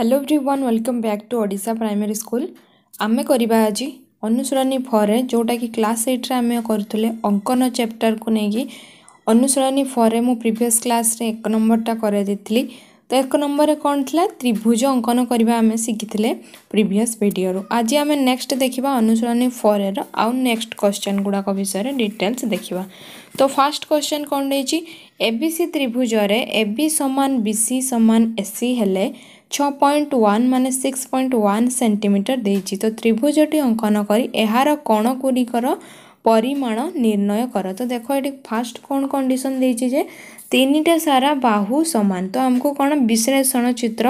hello everyone welcome back to ओडा primary school आम करवा आज अनुशूलनी फरे जोटा कि क्लास एट्रे आम अंकन चैप्टर को लेकिन अनुशूलनी फरे मुझ प्रिवियस क्लास रे एक नंबरटा कराई तो एक नंबर कौन थी त्रिभुज अंकन करवा आम शिखी प्रिभस भिडर आज आम नेक्स्ट देखा अनुशूलनी फरे रो नेक्ट क्वेश्चन गुड़ाक विषय डिटेल्स देखा तो फास्ट क्वेश्चन कौन रही ए सी त्रिभुज ए सामान बी सी सामान एसी हेल्ले છ પોઇન્ટ વાન ମାନେ ସିକ୍ସ ପଏଣ୍ଟ ୱାନ୍ ସେଣ୍ଟିମିଟର ଦେଇଛି ତ ତ୍ରିଭୁଜଟି ଅଙ୍କନ କରି ଏହାର କୋଣ ଗୁଡ଼ିକର পরিমাণ নির্ণয় কর তো দেখো এটি ফার্স্ট কোন কন্ডিশন দিয়েছি যে তিনটা সারা বাহু সমান তো আমি কোণ বিশ্লেষণ চিত্র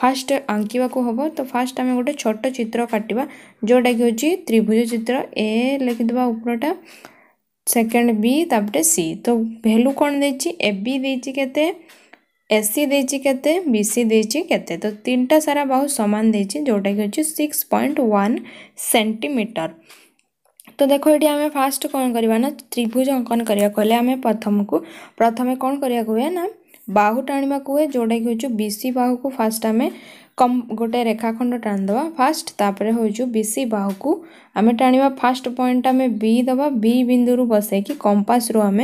ফার্স্ট আঁকিবা হব তো ফার্স্ট আমি গোটে ছোট চিত্র কাটিবা যেটা কি হচ্ছে ত্রিভুজ চিত্র এ লিখিদেবা উপরটা সেকেন্ড বি তাপরে সি তো ভ্যালু কোণ দিয়েছি এ বি দিয়েছি কেতে एसी दे के बी सी देते तो तीन टा सारा बाहू सामान जोटा कि सिक्स पॉइंट वन सेमिटर तो देखो ये आम फास्ट कौन करवा त्रिभुज अंकन करने को प्रथम को प्रथम कौन करने बाहू टाण को जोटा कि हूँ बीसी बाहू को फास्ट आम कम गोटे रेखाखंड टाणी दवा फास्ट तापर हूँ बीसी बाहू को आम टाण फास्ट पॉइंट आम बी दवा बी बिंदु रू बस कंपास रु आम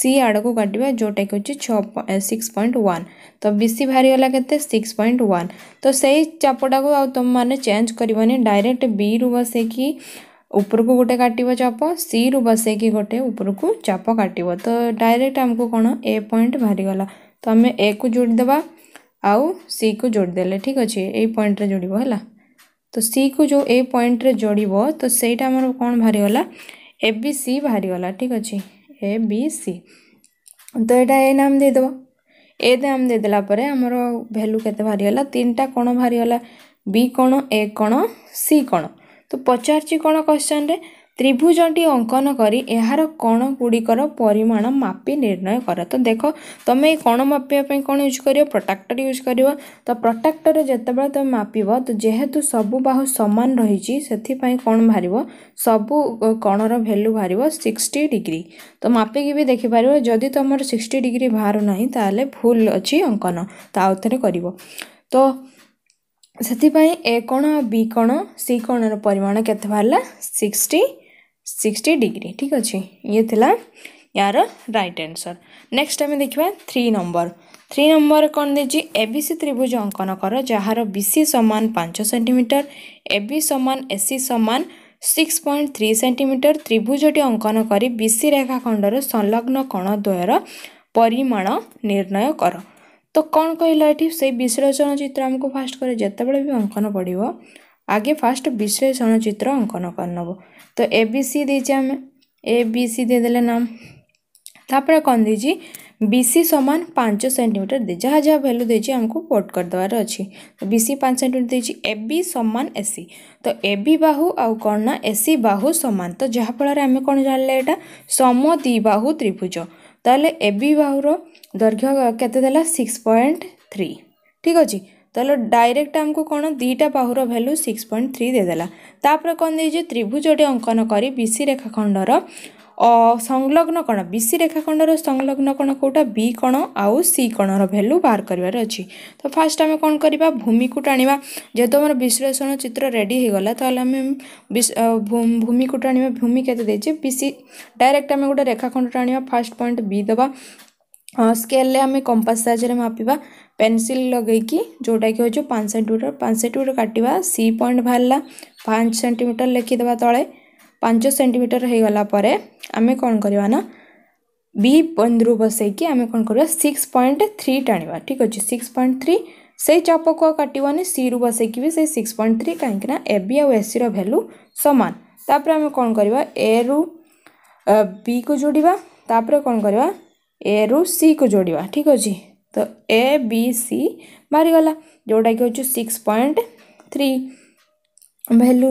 सी आड़ को काटा जोटा कि हूँ छ सिक्स पॉइंट वन तो बीसी बाहरी गला के सिक्स पॉइंट वन तो से चापटा को तुम मैंने चेज कर डायरेक्ट बी रु बस उपर को गोटे काट चाप सी रु बस गोटे ऊपर को चाप काट तो डायरेक्ट आमको कौन ए पॉइंट बाहरी गला তুমি এ কু যোড়িদেবা আউ সি কু যোড়িদেলে ঠিক আছে এই পয়েন্টরে যোড়িব হল তো সি কু যে এই পয়েন্টরে যোড়িব তো সেইটা আমার কোণ বাহারিগলা এ বি সি বাহারিগলা ঠিক আছে এ বি সি তো এটা এ নাম দিয়েদেব এ নাম দিয়েদেলা পরে আমার ভ্যালু কেতে বাহারিগলা তিনটা কোণ বাহারিগলা বি কোণ এ কোণ সি কোণ তো পচারছি কোণ কোশ্চেন্রে ত্রিভুজটি অঙ্কন করে এর কোণগুড়ির পরিমাণ মাপি নির্ণয় কর তো দেখ তুমি এই কোণ মাপিয়া কোণ ইউজ করিব প্রোটাক্টর ইউজ করিব তো প্রোটাক্টর যেতবে তুমি মাপিব তো যেহেতু সবু বাহু সমান রয়েছে সেপাই কোণ বাহার সবু কোণর ভ্যালু বাহার সিক্সটি ডিগ্রি তো মাপিকি বি দেখিপার যদি তোমার সিক্সটি ডিগ্রি বাহার না তাহলে ভুল অছি অঙ্কন তো আউথরে করিব তো ସେଥିପାଇଁ ଏ କୋଣ ଆଉ ବି କୋଣ ସି କୋଣର ପରିମାଣ କେତେ ବାହାରିଲା ସିକ୍ସଟି ସିକ୍ସଟି ଡିଗ୍ରୀ ଠିକ୍ ଅଛି ଇଏ ଥିଲା ୟାର ରାଇଟ୍ ଆନ୍ସର୍ ନେକ୍ସଟ୍ ଆମେ ଦେଖିବା ଥ୍ରୀ ନମ୍ବର ଥ୍ରୀ ନମ୍ବର କ'ଣ ଦେଇଛି ଏ ବି ସି ତ୍ରିଭୁଜ ଅଙ୍କନ କର ଯାହାର ବି ସି ସମାନ ପାଞ୍ଚ ସେଣ୍ଟିମିଟର ଏ ବି ସମାନ ଏ ସି ସମାନ ସିକ୍ସ ପଏଣ୍ଟ ଥ୍ରୀ ସେଣ୍ଟିମିଟର ତ୍ରିଭୁଜଟି ଅଙ୍କନ କରି ବି ସି ରେଖାଖଣ୍ଡର ସଂଲଗ୍ନ କଣ ଦ୍ୱୟର ପରିମାଣ ନିର୍ଣ୍ଣୟ କର ତ କ'ଣ କହିଲ ଏଠି ସେଇ ବିଶ୍ଳେଷଣ ଚିତ୍ର ଆମକୁ ଫାଷ୍ଟ କରେ ଯେତେବେଳେ ବି ଅଙ୍କନ ପଡ଼ିବ আগে ফার্স্ট বিশেষ চলচ্চিত্র অঙ্কন করে নেব তো এ বি সি দিয়েছি আমি এ বি সি দিয়ে দেলে নাম তারপরে কম দিয়েছি বিসি সমান পাঁচ সেটিমিটার দিয়ে হ্যাঁ, যা যা ভ্যালু দিয়েছি আমি পোট করেদেবার অছি তো বিসি পাঁচ সেটিমিটার দিয়েছি এবি সমান এসি তো এবি বাহু আউ কণ না এসি বাহু সমান তো যাফଳରେ আমি কণ জানলে এটা সম দ্বিবাহু ত্রিভুজ তাহলে এবি বাহুর দৈর্ঘ্য কেতে দেলা সিক্স পয়েন্ট থ্রি ঠিক আছে ତାହେଲେ ଡାଇରେକ୍ଟ ଆମକୁ କ'ଣ ଦୁଇଟା ବାହୁର ଭ୍ୟାଲୁ ସିକ୍ସ ପଏଣ୍ଟ ଥ୍ରୀ ଦେଇଦେଲା ତାପରେ କ'ଣ ଦେଇଛି ତ୍ରିଭୁଜଟି ଅଙ୍କନ କରି ବିସି ରେଖାଖଣ୍ଡର ସଂଲଗ୍ନ କ'ଣ ବିସି ରେଖାଖଣ୍ଡର ସଂଲଗ୍ନ କ'ଣ କେଉଁଟା ବି କ'ଣ ଆଉ ସି କ'ଣର ଭ୍ୟାଲୁ ବାହାର କରିବାର ଅଛି ତ ଫାର୍ଷ୍ଟ ଆମେ କ'ଣ କରିବା ଭୂମିକୁ ଟାଣିବା ଯେହେତୁ ଆମର ବିଶ୍ଳେଷଣ ଚିତ୍ର ରେଡ଼ି ହେଇଗଲା ତାହେଲେ ଆମେ ଭୂମିକୁ ଟାଣିବା ଭୂମି କେତେ ଦେଇଛି ବିସି ଡାଇରେକ୍ଟ ଆମେ ଗୋଟେ ରେଖାଖଣ୍ଡ ଟାଣିବା ଫାର୍ଷ୍ଟ ପଏଣ୍ଟ ବି ଦେବା स्केल आम कंपास साजे मापा पेनसिल लगे कि जोटा कि हूँ पाँच सेंटीमिटर पाँच सेंटीमिटर काटा सी पॉइंट बाहर पाँच सेंटीमिटर लिखीद तले पांच सेंटीमिटर हो गलापर आम कौन करवा ना बी पॉइंट बसे बसई आम कौन करवा सिक्स पॉइंट थ्री टाणी ठीक अच्छे सिक्स पॉइंट थ्री से चाप को काटवान सी रू बस भी से सिक्स पॉइंट थ्री कहीं एबी आसी रैल्यू सामान तापर आम कौन करवा ए रु बी को जोड़ा तापर कौन करवा ଏରୁ ରୁ ସି କୁ ଯୋଡ଼ିବା ଠିକ୍ ଅଛି ତ ଏ ବି ସି ବାହାରିଗଲା ଯେଉଁଟାକି ହେଉଛି ସିକ୍ସ ପଏଣ୍ଟ ଥ୍ରୀ ଭ୍ୟାଲୁ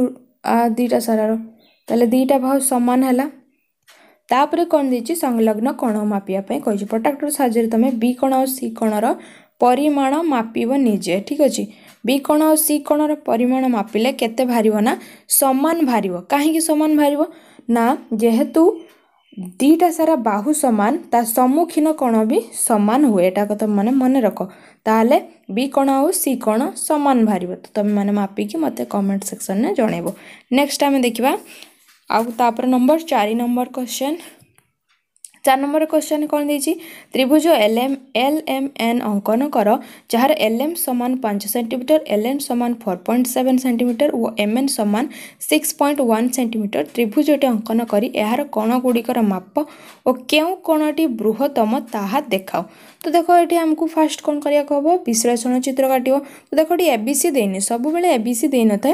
ଦୁଇଟା ସାରାର ତାହେଲେ ଦୁଇଟା ଭାଉ ସମାନ ହେଲା ତାପରେ କ'ଣ ଦେଇଛି ସଂଲଗ୍ନ କୋଣ ମାପିବା ପାଇଁ କହିଛି ପ୍ରଟାକ୍ଟର ସାହାଯ୍ୟରେ ତୁମେ ବି କୋଣ ଆଉ ସି କୋଣର ପରିମାଣ ମାପିବ ନିଜେ ଠିକ୍ ଅଛି ବି କୋଣ ଆଉ ସି କୋଣର ପରିମାଣ ମାପିଲେ କେତେ ବାହାରିବ ନା ସମାନ ବାହାରିବ କାହିଁକି ସମାନ ବାହାରିବ ନା ଯେହେତୁ ଦୁଇଟା ସାରା ବାହୁ ସମାନ ତା ସମ୍ମୁଖୀନ କୋଣ ବି ସମାନ ହୁଏ ଏଇଟା କଥା ମାନେ ମନେ ରଖ ତାହେଲେ ବି କୋଣ ଆଉ ସି କୋଣ ସମାନ ବାହାରିବ ତ ତୁମେମାନେ ମାପିକି ମୋତେ କମେଣ୍ଟ ସେକ୍ସନରେ ଜଣାଇବ ନେକ୍ସଟ ଆମେ ଦେଖିବା ଆଉ ତାପରେ ନମ୍ବର ଚାରି ନମ୍ବର କ୍ୱେଶ୍ଚନ୍ চার নম্বর কোশ্চেন କ'ଣ ଦେଇଛି ত্রিভুজ L M L M N অঙ্কন কর যার এল এম সমান পাঁচ সেটিমিটর এল এন সমান ফোর পয়েন্ট সেভেন সেটিমিটর ও এম এন সমান সিক্স পয়েন্ট ওয়ান সেটিমিটর ত্রিভুজটি অঙ্কন করে এর কোণগুড়ির মাপ ও কেউ কোণটি বৃহত্তম তাহা দেখাও তো দেখ এটি আমি ফার্স্ট କ'ଣ କରିବାକୁ ହେବ ବିଶ୍ଳେଷଣ ଚିତ୍ର କାଟିବ ତ ଦେଖ ଏଠି ଏବିସି ଦେଇନି ସବୁବେଳେ ଏବିସି ଦେଇନଥାଏ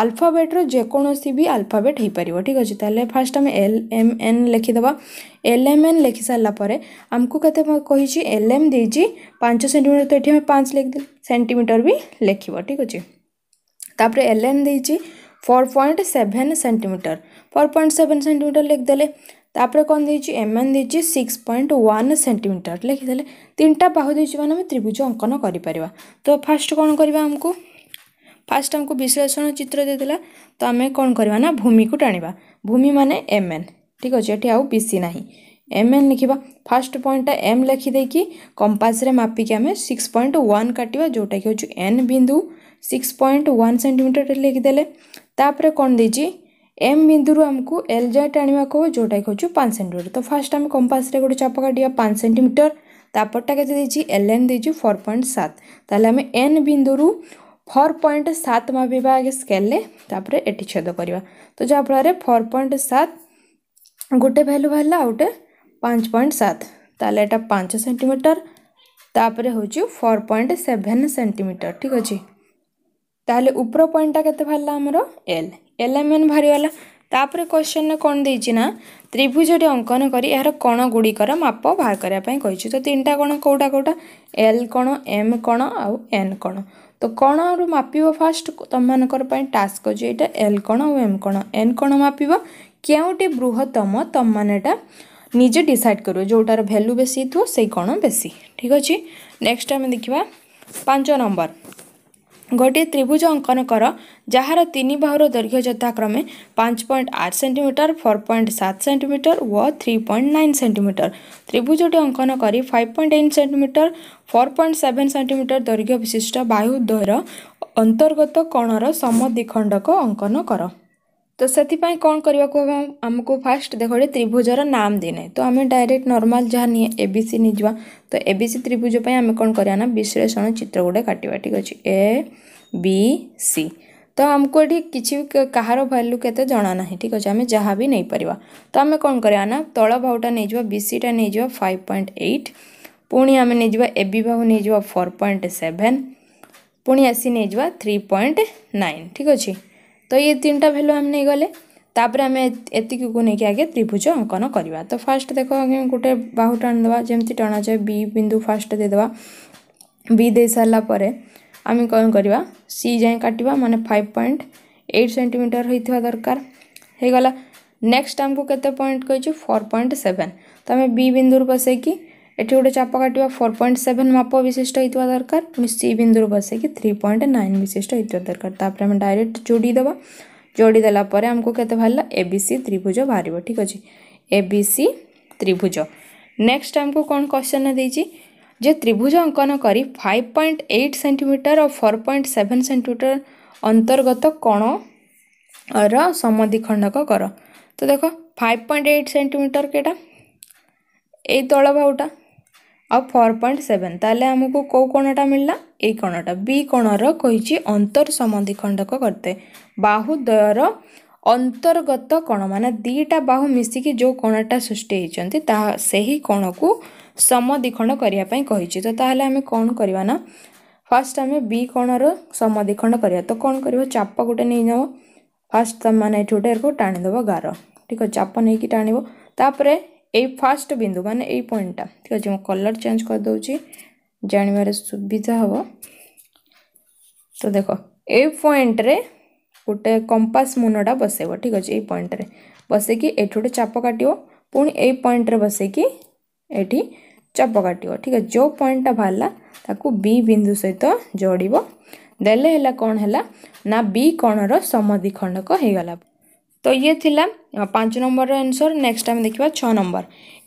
ଆଲଫାବେଟ୍ର ଯେକୌଣସି ବି ଆଲଫାବେଟ୍ ହେଇପାରିବ ଠିକ୍ ଅଛି ତାହେଲେ ଫାର୍ଷ୍ଟ ଆମେ ଏଲ୍ ଏମ୍ ଏନ୍ ଲେଖିଦେବା ଏଲ୍ ଏମ୍ ଏନ୍ ଲେଖିସାରିଲା ପରେ ଆମକୁ କେତେ କହିଛି ଏଲ୍ ଏମ୍ ଦେଇଛି ପାଞ୍ଚ ସେଣ୍ଟିମିଟର ତ ଏଠି ଆମେ ପାଞ୍ଚ ଲେଖିଦେଲେ ସେଣ୍ଟିମିଟର ବି ଲେଖିବ ଠିକ୍ ଅଛି ତାପରେ ଏଲ୍ ଏନ୍ ଦେଇଛି four point seven centimetre four point seven centimetre লিখিদেলে তাপরে কম দিয়েছি এমএন দিয়েছি সিক্স পয়েন্ট ওয়ান সেটিমিটর লিখিদেলে তিনটা বাহু দিয়েছি মানে আমি ত্রিভুজ অঙ্কন করে পারা তো ফার্স্ট কোণ করা আমি ফার্স্ট আমি বিশ্লেষণ চিত্র দিয়ে তো আমি কোণ করা না ভূমি কু টাণবা ভূমি মানে এমএন ठीक अच्छे ये आसी ना एम एन लिखा फास्ट पॉइंट एम लिखिदे कि कंपास मापिक आम सिक्स पॉइंट वन काटा जोटा कि हूँ एन बिंदु सिक्स पॉइंट वन सेमिटर लिखिदेपर कौन दे एम बिंदु आमको एल जेट आने को जोटा कि हूँ पाँच सेमिटर तो फास्ट आम कंपास गोटे चाप काटा पाँच सेमिटर तापरटा के एल एन दे फोर पॉइंट सात तेल आम एन बिंदु रु फोर पॉइंट सात मापे आगे स्केल तापर एटी छेद करवा तो जहाँफल फोर पॉइंट सात ଗୋଟେ ଭ୍ୟାଲୁ ବାହାରିଲା ଆଉ ଗୋଟେ ପାଞ୍ଚ ପଏଣ୍ଟ ସାତ ତାହେଲେ ଏଇଟା ପାଞ୍ଚ ସେଣ୍ଟିମିଟର ତାପରେ ହେଉଛି ଫୋର୍ ପଏଣ୍ଟ ସେଭେନ୍ ସେଣ୍ଟିମିଟର ଠିକ୍ ଅଛି ତାହେଲେ ଉପର ପଏଣ୍ଟଟା କେତେ ବାହାରିଲା ଆମର ଏଲ୍ ଏଲ୍ ଏମ୍ ଏନ୍ ବାହାରିଗଲା ତାପରେ କ୍ୱେଶ୍ଚନ୍ରେ କ'ଣ ଦେଇଛି ନା ତ୍ରିଭୁଜଟି ଅଙ୍କନ କରି ଏହାର କୋଣ ଗୁଡ଼ିକର ମାପ ବାହାର କରିବା ପାଇଁ କହିଛି ତ ତିନିଟା କୋଣ କେଉଁଟା କେଉଁଟା ଏଲ୍ କୋଣ ଏମ୍ କୋଣ ଆଉ ଏନ୍ କୋଣ ତ କୋଣରୁ ମାପିବ ଫାଷ୍ଟ ତୁମମାନଙ୍କର ପାଇଁ ଟାସ୍କ ଅଛି ଏଇଟା ଏଲ୍ କୋଣ ଆଉ ଏମ୍ କୋଣ ଏନ୍ କୋଣ ମାପିବ କେଉଁଟି ବୃହତ୍ତମ ତମମାନେଟା ନିଜେ ଡିସାଇଡ୍ କରିବ ଯେଉଁଟାର ଭାଲ୍ୟୁ ବେଶୀ ଥିବ ସେଇ କ'ଣ ବେଶୀ ଠିକ୍ ଅଛି ନେକ୍ସଟ୍ ଆମେ ଦେଖିବା ପାଞ୍ଚ ନମ୍ବର ଗୋଟିଏ ତ୍ରିଭୁଜ ଅଙ୍କନ କର ଯାହାର ତିନି ବାହୁର ଦୈର୍ଘ୍ୟ ଯଥାକ୍ରମେ ପାଞ୍ଚ ପଏଣ୍ଟ ଆଠ ସେଣ୍ଟିମିଟର ଫୋର୍ ପଏଣ୍ଟ ସାତ ସେଣ୍ଟିମିଟର ଓ ଥ୍ରୀ ପଏଣ୍ଟ ନାଇନ୍ ସେଣ୍ଟିମିଟର ତ୍ରିଭୁଜଟି ଅଙ୍କନ କରି five point eight centimetre four point seven centimetre ଦୈର୍ଘ୍ୟ ବିଶିଷ୍ଟ ବାୟୁ ଦ୍ୱୟର ଅନ୍ତର୍ଗତ କୋଣର ସମଦ୍ୱିଖଣ୍ଡକ ଅଙ୍କନ କର तो से कौन करने को आमको फास्ट देख गोटे त्रिभुजर नाम देने तो आम डायरेक्ट नर्माल जहाँ नहीं ए बी सी नहीं जावा तो ए बी सी त्रिभुज आम कौन करना विश्लेषण चित्र गुड़े काटा ठीक अच्छे ए बी सी ତ ଆମକୁ ଏଠି କିଛି କାହାର ଭାଲ୍ୟୁ କେତେ ଜଣା ନାହିଁ ଠିକ୍ ଅଛି ଆମେ ଯାହା ବି ନେଇପାରିବା ତ ଆମେ କ'ଣ କରିବା ନା ତଳ ଭାଉଟା ନେଇଯିବା ବି ସିଟା ନେଇଯିବା ଫାଇଭ୍ ପଏଣ୍ଟ ଏଇଟ୍ ପୁଣି ଆମେ ନେଇଯିବା ଏ ବି ଭାଉ ନେଇଯିବା ଫୋର୍ ପଏଣ୍ଟ ସେଭେନ୍ ପୁଣି ଆସି ନେଇଯିବା ଥ୍ରୀ ପଏଣ୍ଟ ନାଇନ୍ ଠିକ୍ ଅଛି তো ଏ ତିନିଟା ଭ୍ୟାଲୁ ଆମେ ନେଇଗଲେ ତାପରେ ଆମେ ଏତିକିକୁ ନେଇକି ଆଗେ ତ୍ରିଭୁଜ ଅଙ୍କନ କରିବା ତ ଫାର୍ଷ୍ଟ ଦେଖ ଗୋଟେ ବାହୁ ଟାଣିଦେବା ଯେମିତି ଟଣାଯାଏ ବି ବିନ୍ଦୁ ଫାର୍ଷ୍ଟ ଦେଇଦେବା ବି ଦେଇସାରିଲା ପରେ ଆମେ କ'ଣ କରିବା ସି ଯାଏଁ କାଟିବା ମାନେ ଫାଇଭ୍ ପଏଣ୍ଟ ଏଇଟ୍ ସେଣ୍ଟିମିଟର ହୋଇଥିବା ଦରକାର ହୋଇଗଲା ନେକ୍ସଟ ଆମକୁ କେତେ ପଏଣ୍ଟ କହିଛୁ ଫୋର୍ ପଏଣ୍ଟ ସେଭେନ୍ ତ ଆମେ ବି ବିନ୍ଦୁରୁ ବସେଇକି ଏଠି ଗୋଟେ ଚାପ କାଟିବା ଫୋର୍ ପଏଣ୍ଟ ସେଭେନ୍ ମାପ ବିଶିଷ୍ଟ ହେଇଥିବା ଦରକାର ପୁଣି ସି ବିନ୍ଦୁରୁ ବସେଇକି ଥ୍ରୀ ପଏଣ୍ଟ ନାଇନ୍ ବିଶିଷ୍ଟ ହେଇଥିବା ଦରକାର ତାପରେ ଆମେ ଡାଇରେକ୍ଟ ଯୋଡ଼ି ଦେବା ଯୋଡ଼ି ଦେଲା ପରେ ଆମକୁ କେତେ ବାହାରିଲା ଏ ବି ସି ତ୍ରିଭୁଜ ବାହାରିବ ଠିକ୍ ଅଛି ଏ ବି ସି ତ୍ରିଭୁଜ ନେକ୍ସଟ ଆମକୁ କ'ଣ କ୍ୱେଶ୍ଚନ୍ ଦେଇଛି ଯେ ତ୍ରିଭୁଜ ଅଙ୍କନ କରି ଫାଇଭ୍ ପଏଣ୍ଟ ଏଇଟ୍ ସେଣ୍ଟିମିଟର ଓ ଫୋର୍ ପଏଣ୍ଟ ସେଭେନ୍ ସେଣ୍ଟିମିଟର ଅନ୍ତର୍ଗତ କୋଣର ସମଦ୍ୱିଖଣ୍ଡକ କର ତ ଦେଖ ଫାଇଭ୍ ପଏଣ୍ଟ ଏଇଟ୍ ସେଣ୍ଟିମିଟର କେଟା এই তলা ভাউটা ଆଉ ଫୋର୍ ପଏଣ୍ଟ ସେଭେନ୍ ତାହେଲେ ଆମକୁ କେଉଁ କୋଣଟା ମିଳିଲା ଏଇ କୋଣଟା ବି କୋଣର କହିଛି ଅନ୍ତର ସମ୍ବନ୍ଧୀ ଖଣ୍ଡକ କରିଥାଏ ବାହୁଦ୍ୱୟର ଅନ୍ତର୍ଗତ କୋଣ ମାନେ ଦୁଇଟା ବାହୁ ମିଶିକି ଯେଉଁ କୋଣଟା ସୃଷ୍ଟି ହେଇଛନ୍ତି ତାହା ସେହି କୋଣକୁ ସମଦିଖଣ୍ଡ କରିବା ପାଇଁ କହିଛି ତ ତାହେଲେ ଆମେ କ'ଣ କରିବା ନା ଫାଷ୍ଟ ଆମେ ବି କୋଣର ସମଦିଖଣ୍ଡ କରିବା ତ କ'ଣ କରିବ ଚାପ ଗୋଟେ ନେଇନେବ ଫାଷ୍ଟ ତ ମାନେ ଏଠି ଗୋଟେ ଟାଣିଦେବ ଗାର ଠିକ ଅଛି ଚାପ ନେଇକି ଟାଣିବ ତାପରେ এই ফার্স্ট বিন্দু মানে এই পয়েন্টটা ঠিক আছে ମୁଁ କଲର୍ ଚେଞ୍ଜ କରିଦେଉଛି ଜାଣିବାରେ ସୁବିଧା ହେବ ତ ଦେଖ ଏଇ ପଏଣ୍ଟରେ ଗୋଟେ କମ୍ପାସ୍ ମୁନଟା ବସେଇବ ଠିକ୍ ଅଛି ଏଇ ପଏଣ୍ଟରେ ବସେଇକି ଏଠି ଗୋଟେ ଚାପ କାଟିବ ପୁଣି ଏଇ ପଏଣ୍ଟରେ ବସେଇକି ଏଠି ଚାପ କାଟିବ ଠିକ୍ ଅଛି ଯେଉଁ ପଏଣ୍ଟଟା ବାହାରିଲା ତାକୁ ବି ବିନ୍ଦୁ ସହିତ ଯୋଡ଼ିବ ଦେଲେ ହେଲା କ'ଣ ହେଲା ନା ବି କୋଣର ସମଦ୍ୱିଖଣ୍ଡକ ହେଇଗଲା ତ ଇଏ ଥିଲା पांच नंबर आंसर नेक्स्ट आम देखा छ नंबर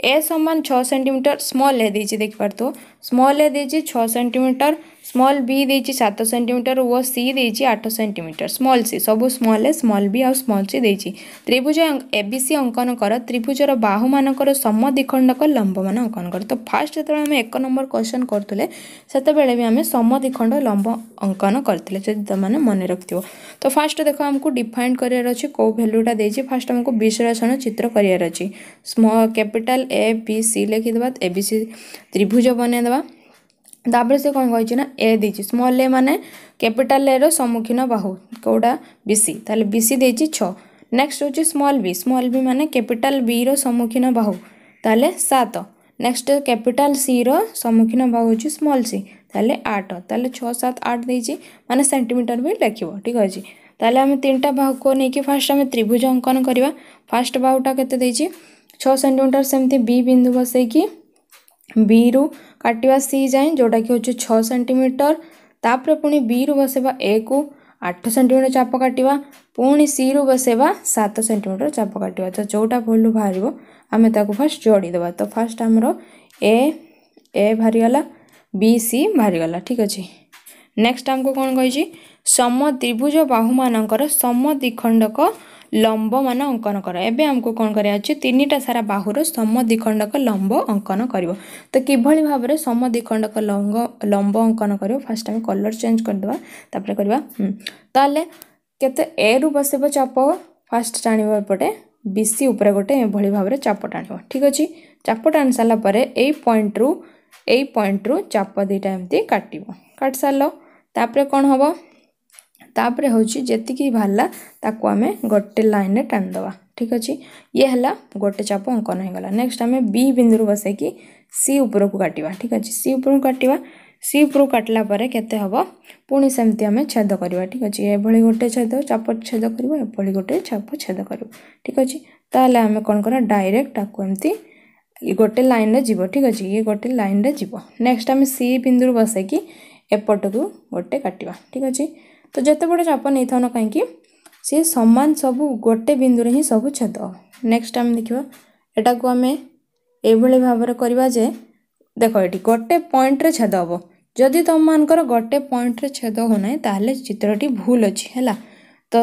ए सामान छः सेंटीमिटर स्मल ए देख देखिपार स्मल ए दे छः सेंटीमिटर स्मल बी दे सत सेमिटर ओ सी दे आठ सेमिटर स्मल सी सब स्मल ए स्मल बी आ स्म सी दे त्रिभुज ए सी अंकन कर त्रिभुजर बाहू मानक सम दिखंडक लंब मान अंकन कर तो फास्ट जो आम एक नंबर क्वेश्चन करते बेले भी आम समिखंड लंब अंकन करते मन रखो तो फास्ट देख आमको डिफाइन करो भैल्यूटा दे फास्ट आमको विश्लेषण चित्र करार कैपिटाल ए बी सी लिखीद ए बी सी त्रिभुज बनवा तापर से कौन कही ए स्म ए मान कैपिटाल ए रुखीन बाहू कौटा बी सी तेल बी सी दे नेक्स्ट हूँ स्मल बी स्मल बी मैंने कैपिटाल बी रुखीन बाहू तेल सात नेक्स्ट कैपिटाल सी रुखीन बाहू हूँ स्मल सी तेल आठ तेल छः सात आठ दे मैंने सेमिटर भी लिख ठीक अच्छे ତାହେଲେ ଆମେ ତିନିଟା ବାହୁକୁ ନେଇକି ଫାର୍ଷ୍ଟ ଆମେ ତ୍ରିଭୁଜ ଅଙ୍କନ କରିବା ଫାର୍ଷ୍ଟ ବାହୁଟା କେତେ ଦେଇଛି ଛଅ ସେଣ୍ଟିମିଟର ସେମିତି ବି ବିନ୍ଦୁ ବସେଇକି ବିରୁ କାଟିବା ସି ଯାଏଁ ଯେଉଁଟାକି ହେଉଛି ଛଅ ସେଣ୍ଟିମିଟର ତାପରେ ପୁଣି ବିରୁ ବସେଇବା ଏକୁ ଆଠ ସେଣ୍ଟିମିଟର ଚାପ କାଟିବା ପୁଣି ସିରୁ ବସେଇବା ସାତ ସେଣ୍ଟିମିଟର ଚାପ କାଟିବା ତ ଯେଉଁଟା ଭୁଲ ବାହାରିବ ଆମେ ତାକୁ ଫାର୍ଷ୍ଟ ଯୋଡ଼ିଦେବା ତ ଫାର୍ଷ୍ଟ ଆମର ଏ ଏ ବାହାରିଗଲା ବି ସି ବାହାରିଗଲା ଠିକ୍ ଅଛି ନେକ୍ସଟ ଆମକୁ କ'ଣ କହିଛି ସମତ୍ରିଭୁଜ ବାହୁମାନଙ୍କର ସମଦ୍ୱିଖଣ୍ଡକ ମାନ ଅଙ୍କନ କର ଏବେ ଆମକୁ କ'ଣ କରିବା ଅଛି ତିନିଟା ସାରା ବାହୁର ସମଦ୍ୱିଖଣ୍ଡକ ଲମ୍ବ ଅଙ୍କନ କରିବ ତ କିଭଳି ଭାବରେ ସମଦ୍ୱିଖଣ୍ଡକ ଲଙ୍ଗ ଲମ୍ବ ଅଙ୍କନ କରିବ ଫାଷ୍ଟ ଆମେ କଲର୍ ଚେଞ୍ଜ କରିଦେବା ତାପରେ କରିବା ତାହେଲେ କେତେ ଏରୁ ବସିବ ଚାପ ଫାଷ୍ଟ ଟାଣିବ ଏପଟେ ବି ସି ଉପରେ ଗୋଟେ ଏଭଳି ଭାବରେ ଚାପ ଟାଣିବ ଠିକ୍ ଅଛି ଚାପ ଟାଣି ସାରିଲା ପରେ ଏଇ ପଏଣ୍ଟରୁ ଏଇ ପଏଣ୍ଟରୁ ଚାପ ଦୁଇଟା ଏମିତି କାଟିବ କାଟି ସାରିଲ ତାପରେ କ'ଣ ହେବ तापर हूँ जी बाहरला गोटे लाइन में टाण दवा ठीक अच्छे ये है गोटे चाप अंकन हो गला नेक्स्ट आम बी बिंदु बस कि सी उपर को काटा ठीक अच्छे सी उपर को काटा सी उपर काटला केव पुणी सेमती आम छेद करवा ठीक अच्छे एभली गोटे छेद चाप छेद कर गोटे चाप छेद कर ठीक अच्छे तेल आम कौन कर डायरेक्ट आपको गोटे लाइन में जीव ठीक अच्छे ये गोटे लाइन रे जीव नेक्स्ट आम सी बिंदु कि एपट को गोटे काटा ठीक अच्छे ତ ଯେତେ ବଡ଼ ଚାପ ନେଇଥାଉ ନା କାହିଁକି ସିଏ ସମାନ ସବୁ ଗୋଟେ ବିନ୍ଦୁରେ ହିଁ ସବୁ ଛେଦ ନେକ୍ସଟ ଆମେ ଦେଖିବା ଏଟାକୁ ଆମେ ଏଭଳି ଭାବରେ କରିବା ଯେ ଦେଖ ଏଠି ଗୋଟେ ପଏଣ୍ଟରେ ଛେଦ ହେବ ଯଦି ତୁମମାନଙ୍କର ଗୋଟେ ପଏଣ୍ଟରେ ଛେଦ ହେଉନାହିଁ ତାହେଲେ ଚିତ୍ରଟି ଭୁଲ ଅଛି ହେଲା ତ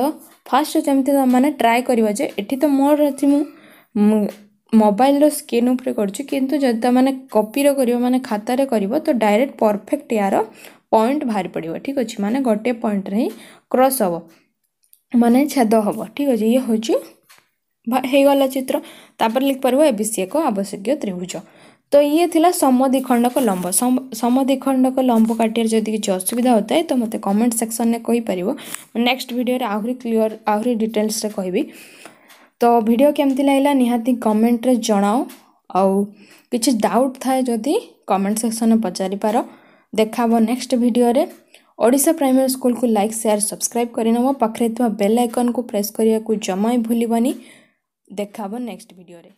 ଫାଷ୍ଟ ଯେମିତି ତୁମମାନେ ଟ୍ରାଏ କରିବା ଯେ ଏଠି ତ ମୋର ଅଛି ମୁଁ ମୋବାଇଲର ସ୍କ୍ରିନ୍ ଉପରେ କରୁଛି କିନ୍ତୁ ଯଦି ତୁମମାନେ କପିର କରିବ ମାନେ ଖାତାରେ କରିବ ତ ଡାଇରେକ୍ଟ ପରଫେକ୍ଟ ୟାର पॉइंट बाहरी पड़ो ठीक अच्छे माने गोटे पॉइंट रही क्रॉस हे माने छेद हम ठीक अच्छे ये हूँ होगा चित्र तापर लिख पार ए बी सी एक आवश्यक त्रिभुज तो ये थिला लंब समधिखंडक लंब काटर जदि किसी असुविधा होता है तो मत कमेंट सेक्शन में कहींपर नेक्ट भिडियो आहरी क्लीअर आहरी डिटेल्स कह तो भिड केमती लगेगा निहाती कमेन्ट्रे जनाओ आउ कि डाउट थाए जदि कमेंट सेक्शन में पचारिपार দেখা হব ନେକ୍ସଟ ଭିଡ଼ିଓରେ ଓଡ଼ିଶା ପ୍ରାଇମେରୀ ସ୍କୁଲକୁ ଲାଇକ୍ ସେୟାର ସବସ୍କ୍ରାଇବ୍ କରିନେବ ପାଖରେ ଥିବା ବେଲ୍ ଆଇକନ୍କୁ ପ୍ରେସ୍ କରିବାକୁ ଜମା ଭୁଲିବନି ଦେଖା ହେବ ନେକ୍ସଟ ଭିଡ଼ିଓରେ